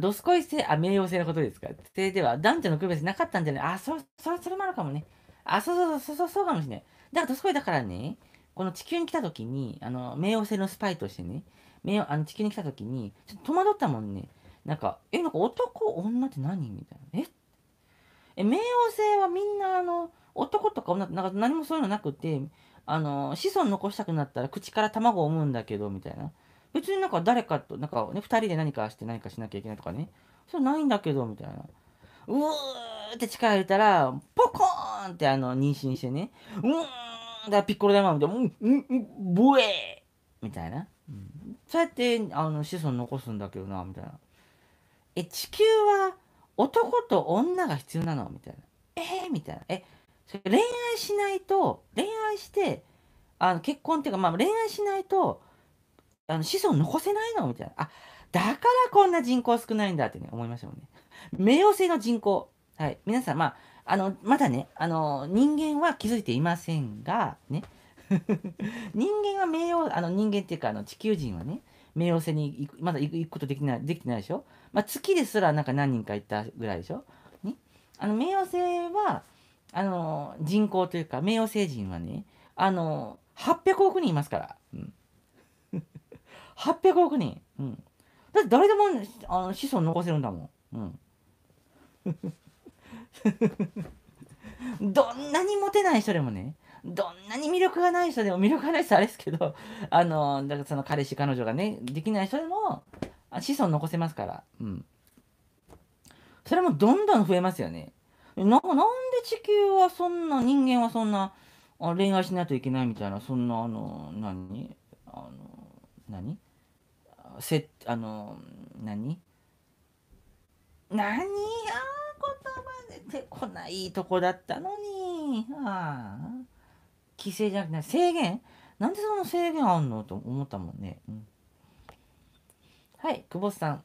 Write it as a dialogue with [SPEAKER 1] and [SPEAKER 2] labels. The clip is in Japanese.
[SPEAKER 1] ドスコイ性、あ、名誉性のことですか。性では男女の区別なかったんじゃないあ、そ、そ、それもあるかもね。あ、そうそうそう、そう、そうかもしれない。だからドスコイだからね、この地球に来た時に、あの、冥王星のスパイとしてね、冥あの地球に来た時に、ちょっと戸惑ったもんね。なんか、え、なんか男、女って何みたいな。ええ、冥王星はみんな、あの、男とか女なんか何もそういうのなくて、あの、子孫残したくなったら口から卵を産むんだけど、みたいな。別になんか誰かとなんかね2人で何かして何かしなきゃいけないとかねそうないんだけどみたいなうーって力入れたらポコーンってあの妊娠してねうーんだピッコロ玉みたいなうんうんうんボエーみたいな、うん、そうやってあの子孫残すんだけどなみたいなえ地球は男と女が必要なのみたいなえー、みたいなえそれ恋愛しないと恋愛してあの結婚っていうかまあ恋愛しないとあの子孫残せないのみたいな。あ、だからこんな人口少ないんだってね、思いましたもんね。冥王星の人口。はい。皆さん、まあ、あの、まだね、あの、人間は気づいていませんが、ね。人間は冥王、あの、人間っていうか、あの、地球人はね、冥王星に行く、まだ行くことできない、できてないでしょまあ、月ですらなんか何人か行ったぐらいでしょね。あの、冥王星は、あの、人口というか、冥王星人はね、あの、800億人いますから。うん800億人。うん。だって誰でもあの子孫残せるんだもん。うん。どんなにモテない人でもね、どんなに魅力がない人でも、魅力がない人あれですけど、あの、だからその彼氏、彼女がね、できない人でも、子孫残せますから。うん。それもどんどん増えますよね。ななんで地球はそんな、人間はそんな、恋愛しないといけないみたいな、そんな、あの、何あの、何せあの何何や言葉出てこないとこだったのにああ規制じゃなくて制限なんでその制限あんのと思ったもんね、うん、はい久保さん